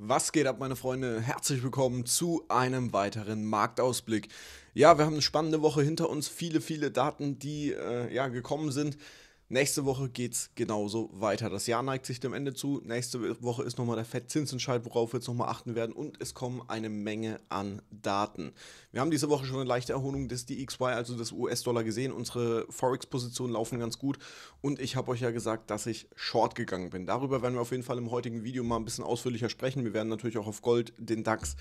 Was geht ab, meine Freunde? Herzlich willkommen zu einem weiteren Marktausblick. Ja, wir haben eine spannende Woche hinter uns, viele, viele Daten, die äh, ja, gekommen sind. Nächste Woche geht es genauso weiter. Das Jahr neigt sich dem Ende zu. Nächste Woche ist nochmal der Fettzinsentscheid, worauf wir jetzt nochmal achten werden. Und es kommen eine Menge an Daten. Wir haben diese Woche schon eine leichte Erholung des DXY, also des US-Dollar gesehen. Unsere Forex-Positionen laufen ganz gut. Und ich habe euch ja gesagt, dass ich short gegangen bin. Darüber werden wir auf jeden Fall im heutigen Video mal ein bisschen ausführlicher sprechen. Wir werden natürlich auch auf Gold, den DAX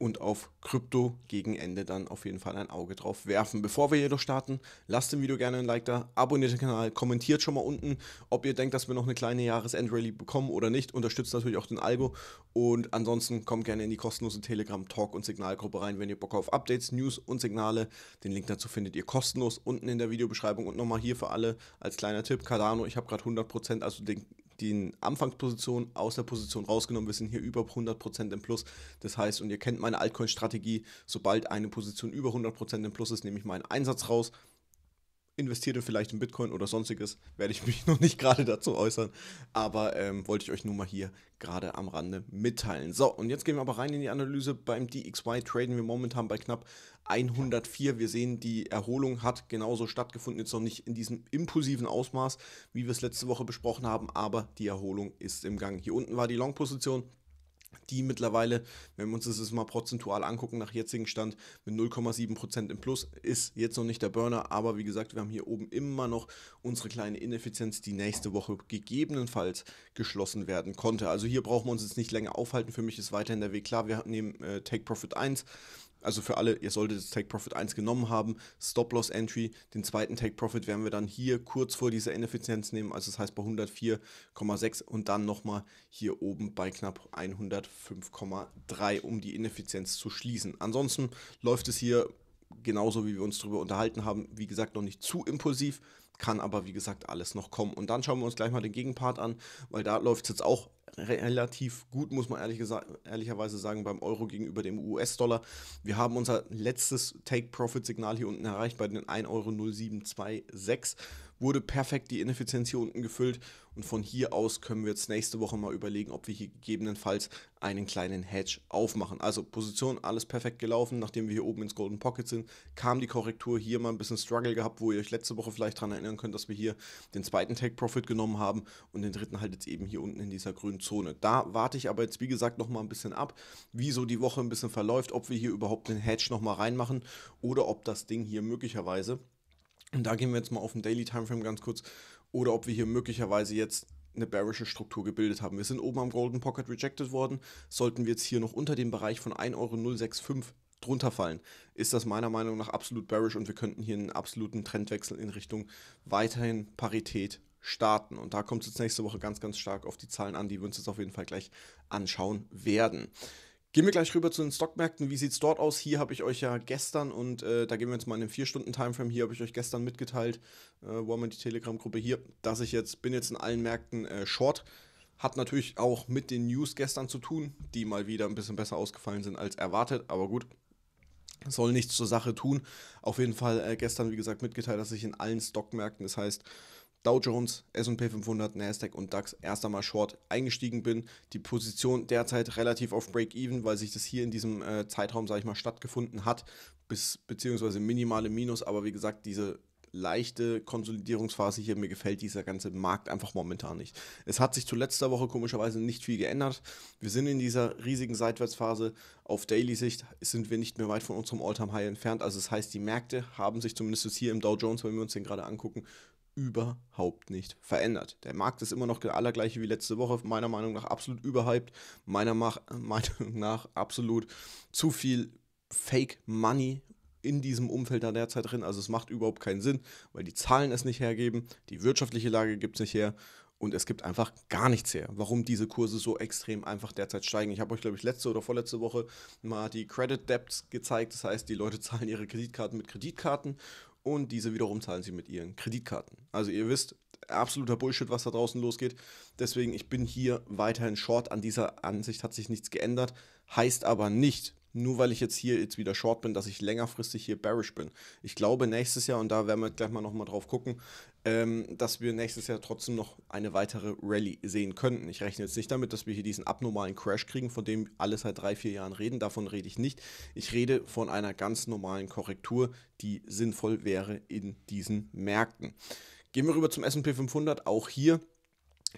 und auf Krypto gegen Ende dann auf jeden Fall ein Auge drauf werfen. Bevor wir jedoch starten, lasst dem Video gerne ein Like da, abonniert den Kanal, kommentiert schon mal unten, ob ihr denkt, dass wir noch eine kleine Jahresendrally bekommen oder nicht. Unterstützt natürlich auch den Algo und ansonsten kommt gerne in die kostenlose Telegram Talk und Signalgruppe rein, wenn ihr Bock auf Updates, News und Signale. Den Link dazu findet ihr kostenlos unten in der Videobeschreibung und nochmal hier für alle als kleiner Tipp Cardano, ich habe gerade 100%, also den die Anfangsposition aus der Position rausgenommen. Wir sind hier über 100% im Plus. Das heißt, und ihr kennt meine Altcoin-Strategie, sobald eine Position über 100% im Plus ist, nehme ich meinen Einsatz raus investiere vielleicht in Bitcoin oder sonstiges, werde ich mich noch nicht gerade dazu äußern, aber ähm, wollte ich euch nun mal hier gerade am Rande mitteilen. So, und jetzt gehen wir aber rein in die Analyse. Beim DXY traden wir momentan bei knapp 104. Wir sehen, die Erholung hat genauso stattgefunden, jetzt noch nicht in diesem impulsiven Ausmaß, wie wir es letzte Woche besprochen haben, aber die Erholung ist im Gang. Hier unten war die Long-Position die mittlerweile, wenn wir uns das mal prozentual angucken, nach jetzigem Stand mit 0,7% im Plus, ist jetzt noch nicht der Burner, aber wie gesagt, wir haben hier oben immer noch unsere kleine Ineffizienz, die nächste Woche gegebenenfalls geschlossen werden konnte. Also hier brauchen wir uns jetzt nicht länger aufhalten, für mich ist weiterhin der Weg klar, wir nehmen äh, Take Profit 1, also für alle, ihr solltet das Take Profit 1 genommen haben, Stop Loss Entry, den zweiten Take Profit werden wir dann hier kurz vor dieser Ineffizienz nehmen, also das heißt bei 104,6 und dann nochmal hier oben bei knapp 105,3, um die Ineffizienz zu schließen. Ansonsten läuft es hier genauso, wie wir uns darüber unterhalten haben, wie gesagt, noch nicht zu impulsiv, kann aber wie gesagt alles noch kommen. Und dann schauen wir uns gleich mal den Gegenpart an, weil da läuft es jetzt auch relativ gut, muss man ehrlich gesagt, ehrlicherweise sagen, beim Euro gegenüber dem US-Dollar. Wir haben unser letztes Take-Profit-Signal hier unten erreicht bei den 1,0726 Euro wurde perfekt die Ineffizienz hier unten gefüllt und von hier aus können wir jetzt nächste Woche mal überlegen, ob wir hier gegebenenfalls einen kleinen Hedge aufmachen. Also Position, alles perfekt gelaufen, nachdem wir hier oben ins Golden Pocket sind, kam die Korrektur, hier mal ein bisschen Struggle gehabt, wo ihr euch letzte Woche vielleicht daran erinnern könnt, dass wir hier den zweiten Take Profit genommen haben und den dritten halt jetzt eben hier unten in dieser grünen Zone. Da warte ich aber jetzt wie gesagt nochmal ein bisschen ab, wie so die Woche ein bisschen verläuft, ob wir hier überhaupt einen Hedge nochmal reinmachen oder ob das Ding hier möglicherweise und da gehen wir jetzt mal auf den Daily Timeframe ganz kurz. Oder ob wir hier möglicherweise jetzt eine bearische Struktur gebildet haben. Wir sind oben am Golden Pocket rejected worden. Sollten wir jetzt hier noch unter dem Bereich von 1,065 Euro drunter fallen, ist das meiner Meinung nach absolut bearish und wir könnten hier einen absoluten Trendwechsel in Richtung weiterhin Parität starten. Und da kommt es jetzt nächste Woche ganz, ganz stark auf die Zahlen an, die wir uns jetzt auf jeden Fall gleich anschauen werden. Gehen wir gleich rüber zu den Stockmärkten. Wie sieht es dort aus? Hier habe ich euch ja gestern und äh, da gehen wir jetzt mal in den 4-Stunden-Timeframe. Hier habe ich euch gestern mitgeteilt, äh, wo haben wir die Telegram-Gruppe hier, dass ich jetzt, bin jetzt in allen Märkten äh, short. Hat natürlich auch mit den News gestern zu tun, die mal wieder ein bisschen besser ausgefallen sind als erwartet, aber gut. Soll nichts zur Sache tun. Auf jeden Fall äh, gestern, wie gesagt, mitgeteilt, dass ich in allen Stockmärkten, das heißt, Dow Jones, SP 500, Nasdaq und DAX erst einmal short eingestiegen bin. Die Position derzeit relativ auf Break-Even, weil sich das hier in diesem äh, Zeitraum, sage ich mal, stattgefunden hat, bis, beziehungsweise minimale Minus. Aber wie gesagt, diese leichte Konsolidierungsphase hier. Mir gefällt dieser ganze Markt einfach momentan nicht. Es hat sich zu letzter Woche komischerweise nicht viel geändert. Wir sind in dieser riesigen Seitwärtsphase. Auf Daily-Sicht sind wir nicht mehr weit von unserem All-Time-High entfernt. Also das heißt, die Märkte haben sich zumindest hier im Dow Jones, wenn wir uns den gerade angucken, überhaupt nicht verändert. Der Markt ist immer noch der allergleiche wie letzte Woche, meiner Meinung nach absolut überhyped, meiner Meinung nach absolut zu viel Fake Money in diesem Umfeld da derzeit drin. Also es macht überhaupt keinen Sinn, weil die Zahlen es nicht hergeben, die wirtschaftliche Lage gibt es nicht her und es gibt einfach gar nichts her, warum diese Kurse so extrem einfach derzeit steigen. Ich habe euch, glaube ich, letzte oder vorletzte Woche mal die Credit Debts gezeigt. Das heißt, die Leute zahlen ihre Kreditkarten mit Kreditkarten und diese wiederum zahlen sie mit ihren Kreditkarten. Also ihr wisst, absoluter Bullshit, was da draußen losgeht. Deswegen, ich bin hier weiterhin short. An dieser Ansicht hat sich nichts geändert. Heißt aber nicht, nur weil ich jetzt hier jetzt wieder short bin, dass ich längerfristig hier bearish bin. Ich glaube, nächstes Jahr, und da werden wir gleich mal nochmal drauf gucken, ähm, dass wir nächstes Jahr trotzdem noch eine weitere Rallye sehen könnten. Ich rechne jetzt nicht damit, dass wir hier diesen abnormalen Crash kriegen, von dem alle seit drei, vier Jahren reden. Davon rede ich nicht. Ich rede von einer ganz normalen Korrektur, die sinnvoll wäre in diesen Märkten. Gehen wir rüber zum SP 500. Auch hier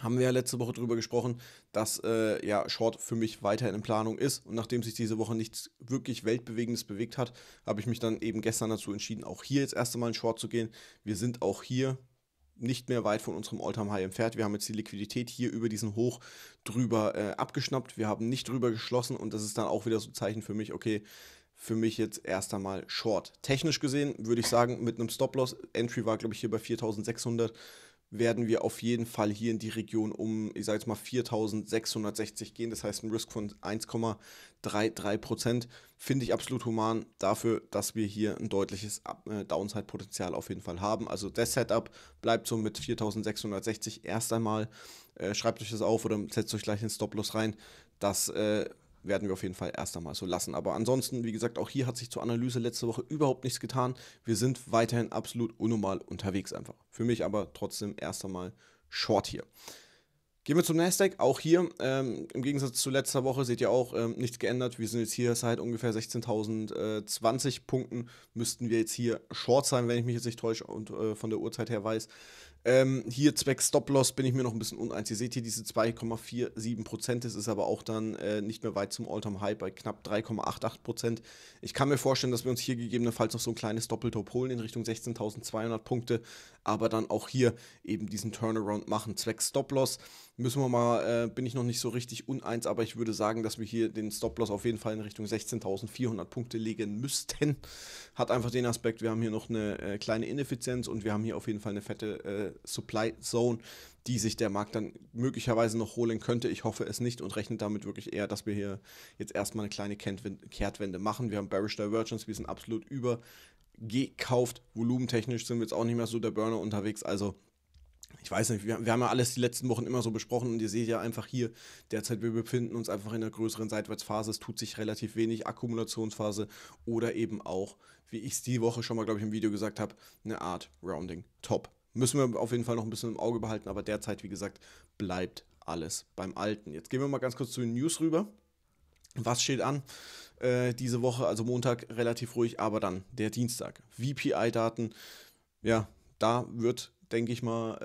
haben wir ja letzte Woche darüber gesprochen, dass äh, ja, Short für mich weiterhin in Planung ist. Und nachdem sich diese Woche nichts wirklich Weltbewegendes bewegt hat, habe ich mich dann eben gestern dazu entschieden, auch hier jetzt erst einmal in Short zu gehen. Wir sind auch hier nicht mehr weit von unserem all time high entfernt. Wir haben jetzt die Liquidität hier über diesen Hoch drüber äh, abgeschnappt. Wir haben nicht drüber geschlossen und das ist dann auch wieder so ein Zeichen für mich, okay, für mich jetzt erst einmal Short. Technisch gesehen würde ich sagen, mit einem Stop-Loss, Entry war glaube ich hier bei 4600, werden wir auf jeden Fall hier in die Region um, ich sage jetzt mal 4660 gehen. Das heißt ein Risk von 1,33 Prozent. Finde ich absolut human dafür, dass wir hier ein deutliches äh, Downside-Potenzial auf jeden Fall haben. Also das Setup bleibt so mit 4660 erst einmal. Äh, schreibt euch das auf oder setzt euch gleich den Stop-Loss rein. Das äh, werden wir auf jeden Fall erst einmal so lassen. Aber ansonsten, wie gesagt, auch hier hat sich zur Analyse letzte Woche überhaupt nichts getan. Wir sind weiterhin absolut unnormal unterwegs einfach. Für mich aber trotzdem erst einmal Short hier. Gehen wir zum Nasdaq. Auch hier, ähm, im Gegensatz zu letzter Woche, seht ihr auch, ähm, nichts geändert. Wir sind jetzt hier seit ungefähr 16.020 äh, Punkten. Müssten wir jetzt hier short sein, wenn ich mich jetzt nicht täusche und äh, von der Uhrzeit her weiß. Ähm, hier zwecks Stop-Loss bin ich mir noch ein bisschen uneins. Ihr seht hier diese 2,47%. Das ist aber auch dann äh, nicht mehr weit zum All-Time-High bei knapp 3,88%. Ich kann mir vorstellen, dass wir uns hier gegebenenfalls noch so ein kleines Doppeltop holen in Richtung 16.200 Punkte. Aber dann auch hier eben diesen Turnaround machen. Zwecks Stop-Loss müssen wir mal, äh, bin ich noch nicht so richtig uneins, aber ich würde sagen, dass wir hier den Stop-Loss auf jeden Fall in Richtung 16.400 Punkte legen müssten. Hat einfach den Aspekt, wir haben hier noch eine äh, kleine Ineffizienz und wir haben hier auf jeden Fall eine fette äh, Supply-Zone, die sich der Markt dann möglicherweise noch holen könnte. Ich hoffe es nicht und rechne damit wirklich eher, dass wir hier jetzt erstmal eine kleine Kehrtwende machen. Wir haben Bearish Divergence, wir sind absolut übergekauft. Volumentechnisch sind wir jetzt auch nicht mehr so der Burner unterwegs, also ich weiß nicht, wir, wir, haben ja alles die letzten Wochen immer so besprochen und ihr seht ja einfach hier, derzeit wir befinden uns einfach in einer größeren Seitwärtsphase, es tut sich relativ wenig, Akkumulationsphase oder eben auch, wie ich es die Woche schon mal, glaube ich, im Video gesagt habe, eine Art Rounding. Top. Müssen wir auf jeden Fall noch ein bisschen im Auge behalten, aber derzeit, wie gesagt, bleibt alles beim Alten. Jetzt gehen wir mal ganz kurz zu den News rüber. Was steht an äh, diese Woche? Also Montag relativ ruhig, aber dann der Dienstag. VPI-Daten, ja, da wird denke ich mal,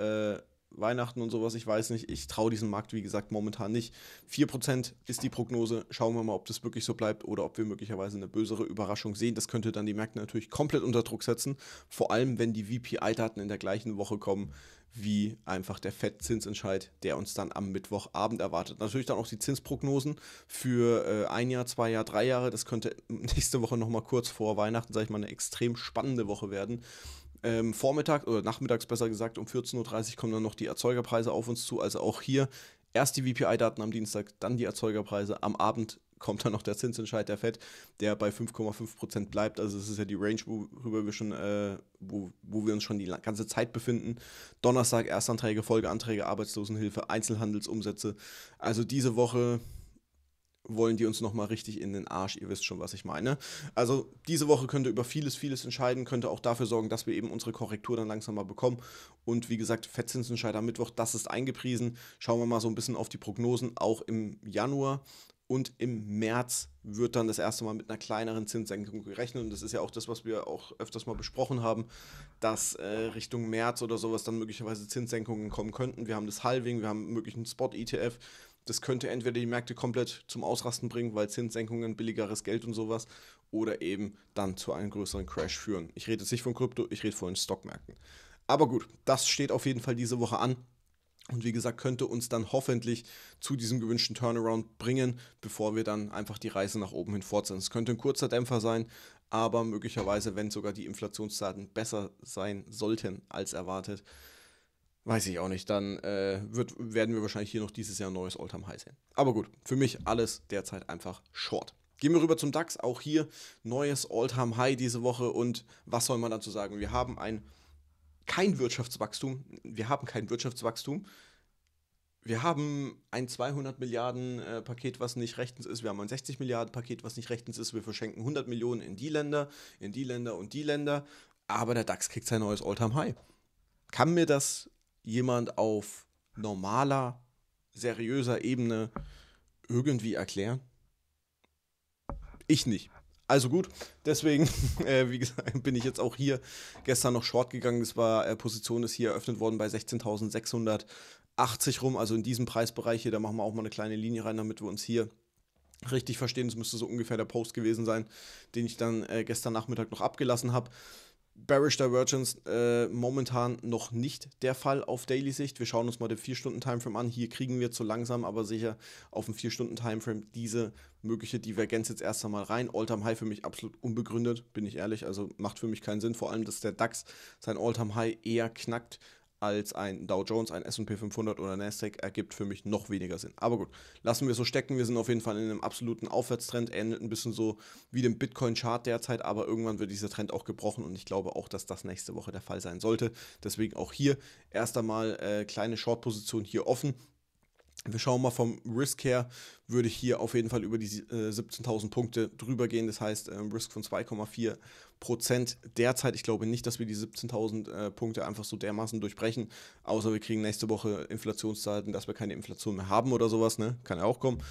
äh, Weihnachten und sowas, ich weiß nicht. Ich traue diesem Markt, wie gesagt, momentan nicht. 4% ist die Prognose. Schauen wir mal, ob das wirklich so bleibt oder ob wir möglicherweise eine bösere Überraschung sehen. Das könnte dann die Märkte natürlich komplett unter Druck setzen. Vor allem, wenn die VPI-Daten in der gleichen Woche kommen wie einfach der FED-Zinsentscheid, der uns dann am Mittwochabend erwartet. Natürlich dann auch die Zinsprognosen für äh, ein Jahr, zwei Jahre, drei Jahre. Das könnte nächste Woche nochmal kurz vor Weihnachten, sage ich mal, eine extrem spannende Woche werden ähm, Vormittag oder nachmittags besser gesagt um 14.30 Uhr kommen dann noch die Erzeugerpreise auf uns zu. Also auch hier erst die VPI-Daten am Dienstag, dann die Erzeugerpreise. Am Abend kommt dann noch der Zinsentscheid der FED, der bei 5,5% bleibt. Also es ist ja die Range, worüber wir schon, äh, wo, wo wir uns schon die ganze Zeit befinden. Donnerstag Erstanträge, Folgeanträge, Arbeitslosenhilfe, Einzelhandelsumsätze. Also diese Woche wollen die uns nochmal richtig in den Arsch, ihr wisst schon, was ich meine. Also diese Woche könnte über vieles, vieles entscheiden, könnte auch dafür sorgen, dass wir eben unsere Korrektur dann langsam mal bekommen. Und wie gesagt, Fettzinsentscheid am Mittwoch, das ist eingepriesen. Schauen wir mal so ein bisschen auf die Prognosen, auch im Januar. Und im März wird dann das erste Mal mit einer kleineren Zinssenkung gerechnet. Und das ist ja auch das, was wir auch öfters mal besprochen haben, dass äh, Richtung März oder sowas dann möglicherweise Zinssenkungen kommen könnten. Wir haben das Halving, wir haben möglichen Spot-ETF das könnte entweder die Märkte komplett zum Ausrasten bringen, weil Zinssenkungen, billigeres Geld und sowas, oder eben dann zu einem größeren Crash führen. Ich rede jetzt nicht von Krypto, ich rede von den Stockmärkten. Aber gut, das steht auf jeden Fall diese Woche an. Und wie gesagt, könnte uns dann hoffentlich zu diesem gewünschten Turnaround bringen, bevor wir dann einfach die Reise nach oben hin fortsetzen. Es könnte ein kurzer Dämpfer sein, aber möglicherweise, wenn sogar die Inflationsdaten besser sein sollten als erwartet, Weiß ich auch nicht. Dann äh, wird, werden wir wahrscheinlich hier noch dieses Jahr ein neues Alltime High sehen. Aber gut, für mich alles derzeit einfach short. Gehen wir rüber zum DAX. Auch hier neues Alltime High diese Woche. Und was soll man dazu sagen? Wir haben ein kein Wirtschaftswachstum. Wir haben kein Wirtschaftswachstum. Wir haben ein 200 Milliarden äh, Paket, was nicht rechtens ist. Wir haben ein 60 Milliarden Paket, was nicht rechtens ist. Wir verschenken 100 Millionen in die Länder, in die Länder und die Länder. Aber der DAX kriegt sein neues Alltime High. Kann mir das jemand auf normaler, seriöser Ebene irgendwie erklären? Ich nicht. Also gut, deswegen, äh, wie gesagt, bin ich jetzt auch hier gestern noch short gegangen. Das war, äh, Position ist hier eröffnet worden bei 16.680 rum, also in diesem Preisbereich hier. Da machen wir auch mal eine kleine Linie rein, damit wir uns hier richtig verstehen. Das müsste so ungefähr der Post gewesen sein, den ich dann äh, gestern Nachmittag noch abgelassen habe. Bearish Divergence äh, momentan noch nicht der Fall auf Daily-Sicht. Wir schauen uns mal den 4-Stunden-Timeframe an. Hier kriegen wir zu langsam, aber sicher auf dem 4-Stunden-Timeframe diese mögliche Divergenz jetzt erst einmal rein. All-Time-High für mich absolut unbegründet, bin ich ehrlich. Also macht für mich keinen Sinn. Vor allem, dass der DAX sein All-Time-High eher knackt als ein Dow Jones, ein SP 500 oder Nasdaq ergibt für mich noch weniger Sinn. Aber gut, lassen wir es so stecken. Wir sind auf jeden Fall in einem absoluten Aufwärtstrend, ähnelt ein bisschen so wie dem Bitcoin-Chart derzeit, aber irgendwann wird dieser Trend auch gebrochen und ich glaube auch, dass das nächste Woche der Fall sein sollte. Deswegen auch hier erst einmal äh, kleine Short-Position hier offen. Wir schauen mal vom Risk her, würde ich hier auf jeden Fall über die äh, 17.000 Punkte drüber gehen. Das heißt, ähm, Risk von 2,4 Prozent derzeit. Ich glaube nicht, dass wir die 17.000 äh, Punkte einfach so dermaßen durchbrechen, außer wir kriegen nächste Woche Inflationsdaten, dass wir keine Inflation mehr haben oder sowas. Ne? Kann ja auch kommen.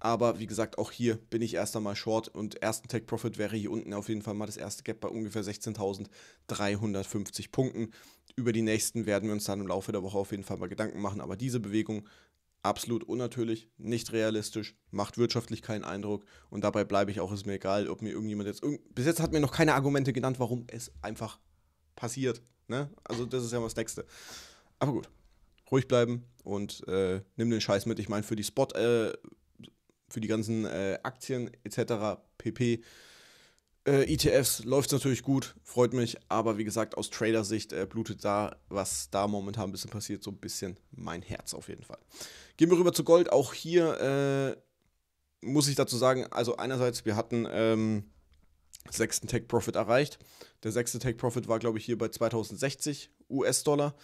Aber wie gesagt, auch hier bin ich erst einmal short und ersten Tech Profit wäre hier unten auf jeden Fall mal das erste Gap bei ungefähr 16.350 Punkten. Über die nächsten werden wir uns dann im Laufe der Woche auf jeden Fall mal Gedanken machen. Aber diese Bewegung absolut unnatürlich, nicht realistisch, macht wirtschaftlich keinen Eindruck und dabei bleibe ich auch, ist mir egal, ob mir irgendjemand jetzt. Bis jetzt hat mir noch keine Argumente genannt, warum es einfach passiert. Ne? Also, das ist ja das Nächste. Aber gut, ruhig bleiben und äh, nimm den Scheiß mit. Ich meine, für die Spot, äh, für die ganzen äh, Aktien etc. pp äh, ETFs läuft natürlich gut, freut mich, aber wie gesagt, aus Trader-Sicht äh, blutet da, was da momentan ein bisschen passiert, so ein bisschen mein Herz auf jeden Fall. Gehen wir rüber zu Gold. Auch hier äh, muss ich dazu sagen, also einerseits, wir hatten ähm, sechsten tech Profit erreicht. Der sechste tech Profit war, glaube ich, hier bei 2060 US-Dollar.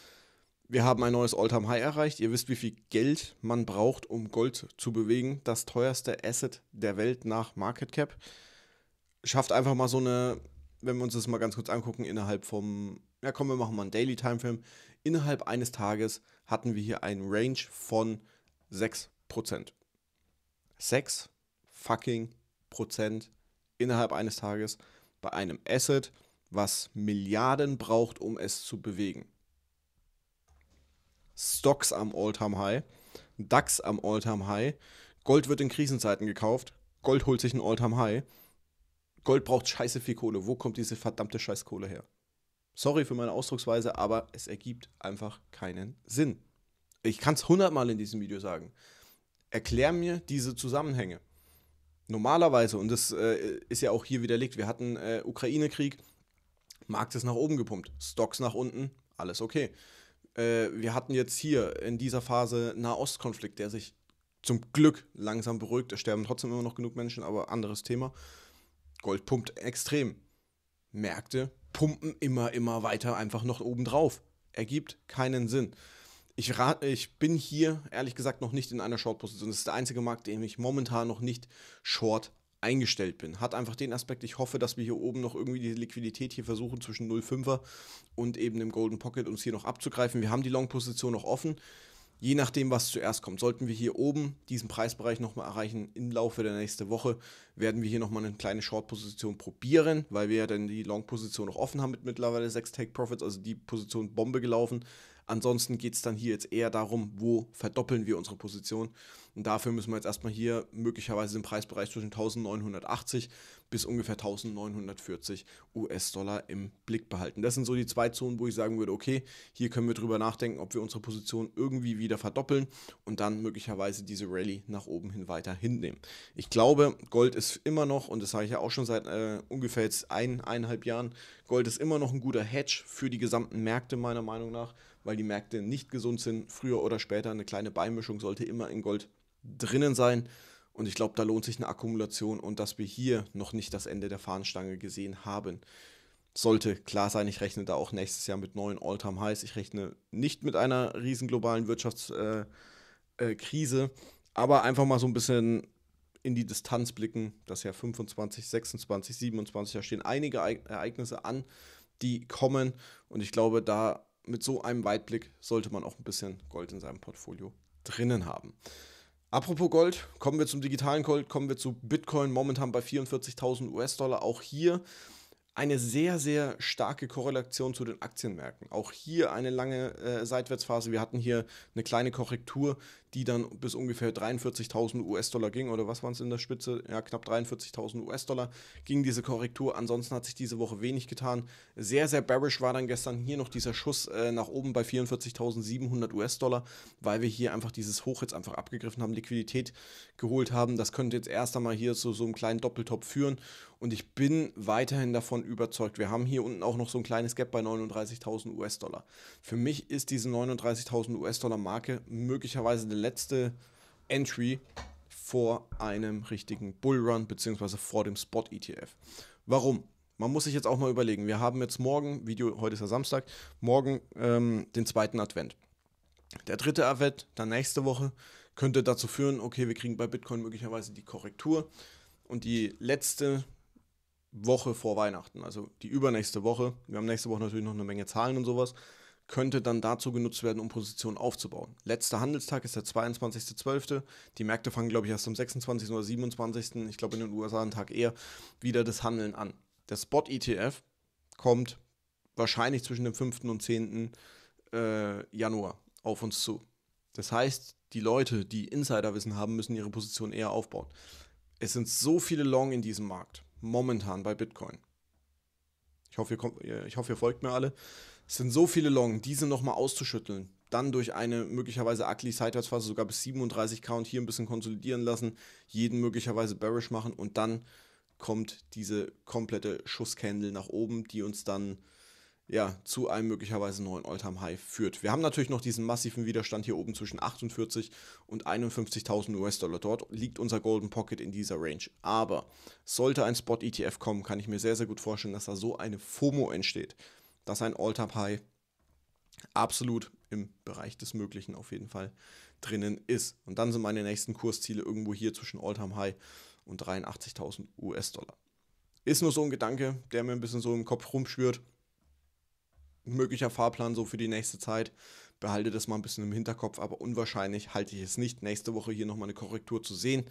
Wir haben ein neues all time high erreicht. Ihr wisst, wie viel Geld man braucht, um Gold zu bewegen. Das teuerste Asset der Welt nach Market Cap schafft einfach mal so eine, wenn wir uns das mal ganz kurz angucken, innerhalb vom, ja komm, wir machen mal einen Daily Time Film. Innerhalb eines Tages hatten wir hier einen Range von 6%. 6 fucking Prozent innerhalb eines Tages bei einem Asset, was Milliarden braucht, um es zu bewegen. Stocks am All-Time-High, DAX am All-Time-High, Gold wird in Krisenzeiten gekauft, Gold holt sich ein All-Time-High Gold braucht scheiße viel Kohle. Wo kommt diese verdammte Scheißkohle her? Sorry für meine Ausdrucksweise, aber es ergibt einfach keinen Sinn. Ich kann es hundertmal in diesem Video sagen. Erklär mir diese Zusammenhänge. Normalerweise, und das äh, ist ja auch hier widerlegt, wir hatten äh, Ukraine-Krieg, Markt ist nach oben gepumpt, Stocks nach unten, alles okay. Äh, wir hatten jetzt hier in dieser Phase Nahostkonflikt, der sich zum Glück langsam beruhigt. Es sterben trotzdem immer noch genug Menschen, aber anderes Thema. Gold pumpt extrem. Märkte pumpen immer, immer weiter einfach noch drauf. Ergibt keinen Sinn. Ich, rat, ich bin hier ehrlich gesagt noch nicht in einer Short-Position. Das ist der einzige Markt, den ich momentan noch nicht short eingestellt bin. Hat einfach den Aspekt, ich hoffe, dass wir hier oben noch irgendwie die Liquidität hier versuchen zwischen 0,5er und eben dem Golden Pocket uns hier noch abzugreifen. Wir haben die Long-Position noch offen je nachdem, was zuerst kommt. Sollten wir hier oben diesen Preisbereich nochmal erreichen im Laufe der nächsten Woche, werden wir hier nochmal eine kleine Short-Position probieren, weil wir ja dann die Long-Position noch offen haben mit mittlerweile 6 Take-Profits, also die Position Bombe gelaufen. Ansonsten geht es dann hier jetzt eher darum, wo verdoppeln wir unsere Position. Und dafür müssen wir jetzt erstmal hier möglicherweise den Preisbereich zwischen 1980 bis ungefähr 1940 US-Dollar im Blick behalten. Das sind so die zwei Zonen, wo ich sagen würde, okay, hier können wir drüber nachdenken, ob wir unsere Position irgendwie wieder verdoppeln und dann möglicherweise diese Rallye nach oben hin weiter hinnehmen. Ich glaube, Gold ist immer noch, und das sage ich ja auch schon seit äh, ungefähr jetzt ein, eineinhalb Jahren, Gold ist immer noch ein guter Hedge für die gesamten Märkte meiner Meinung nach, weil die Märkte nicht gesund sind. Früher oder später eine kleine Beimischung sollte immer in Gold drinnen sein. Und ich glaube, da lohnt sich eine Akkumulation und dass wir hier noch nicht das Ende der Fahnenstange gesehen haben. Sollte klar sein, ich rechne da auch nächstes Jahr mit neuen Alltime highs Ich rechne nicht mit einer riesen globalen Wirtschaftskrise, äh, äh, aber einfach mal so ein bisschen in die Distanz blicken. Das Jahr 25, 26, 27, da stehen einige Ereignisse an, die kommen. Und ich glaube, da mit so einem Weitblick sollte man auch ein bisschen Gold in seinem Portfolio drinnen haben. Apropos Gold, kommen wir zum digitalen Gold, kommen wir zu Bitcoin, momentan bei 44.000 US-Dollar. Auch hier eine sehr, sehr starke Korrelation zu den Aktienmärkten. Auch hier eine lange äh, Seitwärtsphase. Wir hatten hier eine kleine Korrektur, die dann bis ungefähr 43.000 US-Dollar ging. Oder was waren es in der Spitze? Ja, knapp 43.000 US-Dollar ging diese Korrektur. Ansonsten hat sich diese Woche wenig getan. Sehr, sehr bearish war dann gestern hier noch dieser Schuss äh, nach oben bei 44.700 US-Dollar, weil wir hier einfach dieses Hoch jetzt einfach abgegriffen haben, Liquidität geholt haben. Das könnte jetzt erst einmal hier zu so einem kleinen Doppeltop führen. Und ich bin weiterhin davon überzeugt. Wir haben hier unten auch noch so ein kleines Gap bei 39.000 US-Dollar. Für mich ist diese 39.000 US-Dollar Marke möglicherweise der letzte Entry vor einem richtigen Bullrun beziehungsweise vor dem Spot-ETF. Warum? Man muss sich jetzt auch mal überlegen. Wir haben jetzt morgen, Video, heute ist ja Samstag, morgen ähm, den zweiten Advent. Der dritte Advent, dann nächste Woche, könnte dazu führen, okay, wir kriegen bei Bitcoin möglicherweise die Korrektur. Und die letzte Woche vor Weihnachten, also die übernächste Woche, wir haben nächste Woche natürlich noch eine Menge Zahlen und sowas, könnte dann dazu genutzt werden, um Positionen aufzubauen. Letzter Handelstag ist der 22.12. Die Märkte fangen, glaube ich, erst am 26. oder 27. Ich glaube, in den USA einen Tag eher wieder das Handeln an. Der Spot-ETF kommt wahrscheinlich zwischen dem 5. und 10. Äh, Januar auf uns zu. Das heißt, die Leute, die Insiderwissen haben, müssen ihre Position eher aufbauen. Es sind so viele Long in diesem Markt momentan bei Bitcoin. Ich hoffe, ihr, kommt, ich hoffe, ihr folgt mir alle. Es sind so viele Long, diese nochmal auszuschütteln, dann durch eine möglicherweise ugly Seitwärtsphase sogar bis 37k und hier ein bisschen konsolidieren lassen, jeden möglicherweise bearish machen und dann kommt diese komplette Schusscandle nach oben, die uns dann ja, zu einem möglicherweise neuen all time High führt. Wir haben natürlich noch diesen massiven Widerstand hier oben zwischen 48 und 51.000 US-Dollar. Dort liegt unser Golden Pocket in dieser Range. Aber sollte ein Spot ETF kommen, kann ich mir sehr, sehr gut vorstellen, dass da so eine FOMO entsteht, dass ein all time High absolut im Bereich des Möglichen auf jeden Fall drinnen ist. Und dann sind meine nächsten Kursziele irgendwo hier zwischen all time High und 83.000 US-Dollar. Ist nur so ein Gedanke, der mir ein bisschen so im Kopf rumschwirrt möglicher Fahrplan so für die nächste Zeit. Behalte das mal ein bisschen im Hinterkopf, aber unwahrscheinlich halte ich es nicht. Nächste Woche hier nochmal eine Korrektur zu sehen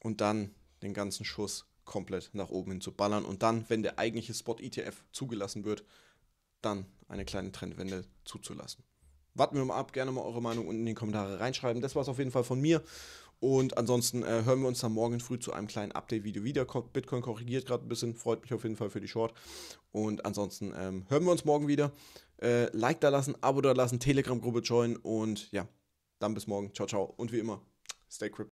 und dann den ganzen Schuss komplett nach oben hin zu ballern und dann, wenn der eigentliche Spot-ETF zugelassen wird, dann eine kleine Trendwende zuzulassen. Warten wir mal ab, gerne mal eure Meinung unten in die Kommentare reinschreiben. Das war es auf jeden Fall von mir und ansonsten äh, hören wir uns dann morgen früh zu einem kleinen Update-Video wieder. Bitcoin korrigiert gerade ein bisschen, freut mich auf jeden Fall für die Short. Und ansonsten ähm, hören wir uns morgen wieder. Äh, like da lassen, Abo da lassen, Telegram-Gruppe joinen und ja, dann bis morgen. Ciao, ciao. Und wie immer, stay crypto.